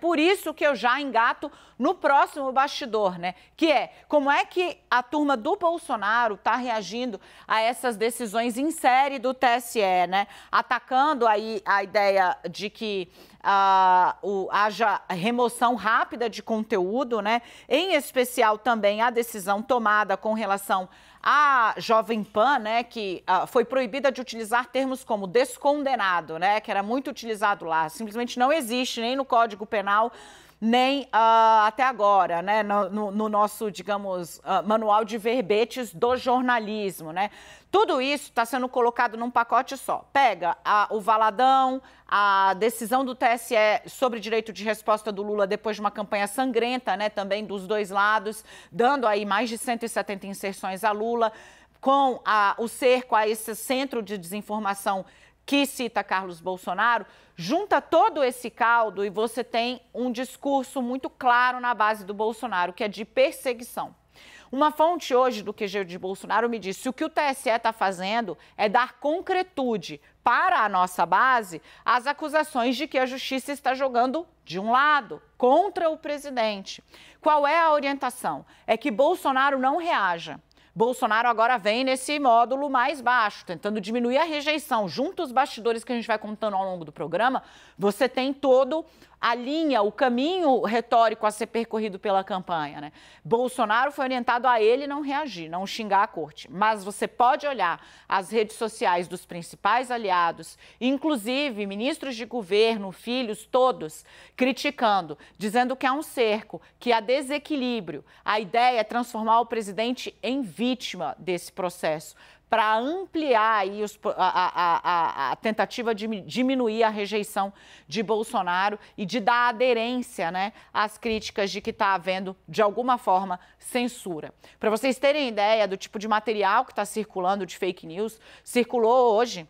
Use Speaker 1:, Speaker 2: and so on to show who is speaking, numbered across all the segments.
Speaker 1: por isso que eu já engato no próximo bastidor, né? Que é como é que a turma do Bolsonaro está reagindo a essas decisões em série do TSE, né? Atacando aí a ideia de que ah, o, haja remoção rápida de conteúdo, né? Em especial também a decisão tomada com relação a Jovem Pan, né, que ah, foi proibida de utilizar termos como descondenado, né, que era muito utilizado lá, simplesmente não existe nem no Código Penal nem uh, até agora, né, no, no, nosso, digamos, uh, manual de verbetes do jornalismo, né? Tudo isso está sendo colocado num pacote só. Pega a, o Valadão, a decisão do TSE sobre direito de resposta do Lula depois de uma campanha sangrenta, né, também dos dois lados, dando aí mais de 170 inserções a Lula, com a, o cerco a esse centro de desinformação que cita Carlos Bolsonaro, junta todo esse caldo e você tem um discurso muito claro na base do Bolsonaro, que é de perseguição. Uma fonte hoje do QG de Bolsonaro me disse: o que o TSE está fazendo é dar concretude para a nossa base as acusações de que a justiça está jogando de um lado, contra o presidente. Qual é a orientação? É que Bolsonaro não reaja Bolsonaro agora vem nesse módulo mais baixo, tentando diminuir a rejeição. Junto aos bastidores que a gente vai contando ao longo do programa, você tem todo a linha, o caminho retórico a ser percorrido pela campanha. Né? Bolsonaro foi orientado a ele não reagir, não xingar a corte. Mas você pode olhar as redes sociais dos principais aliados, inclusive ministros de governo, filhos, todos, criticando, dizendo que há é um cerco, que há desequilíbrio. A ideia é transformar o presidente em vítima vítima desse processo, para ampliar aí os, a, a, a, a, tentativa de diminuir a rejeição de Bolsonaro e de dar aderência né, às críticas de que está havendo, de alguma forma, censura. Para vocês terem ideia do tipo de material que está circulando de fake news, circulou hoje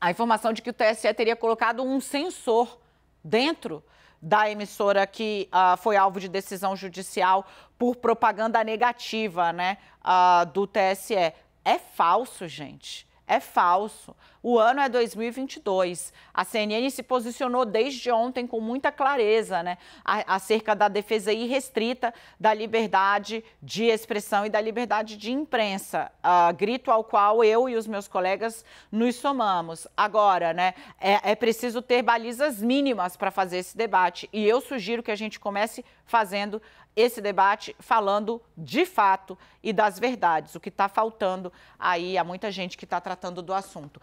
Speaker 1: a informação de que o TSE teria colocado um sensor dentro da emissora que uh, foi alvo de decisão judicial por propaganda negativa né, uh, do TSE. É falso, gente é falso. O ano é 2022. A CNN se posicionou desde ontem com muita clareza né, acerca da defesa irrestrita da liberdade de expressão e da liberdade de imprensa, uh, grito ao qual eu e os meus colegas nos somamos. Agora, né, é, é preciso ter balizas mínimas para fazer esse debate e eu sugiro que a gente comece fazendo esse debate falando de fato e das verdades, o que está faltando aí a muita gente que está tratando do assunto.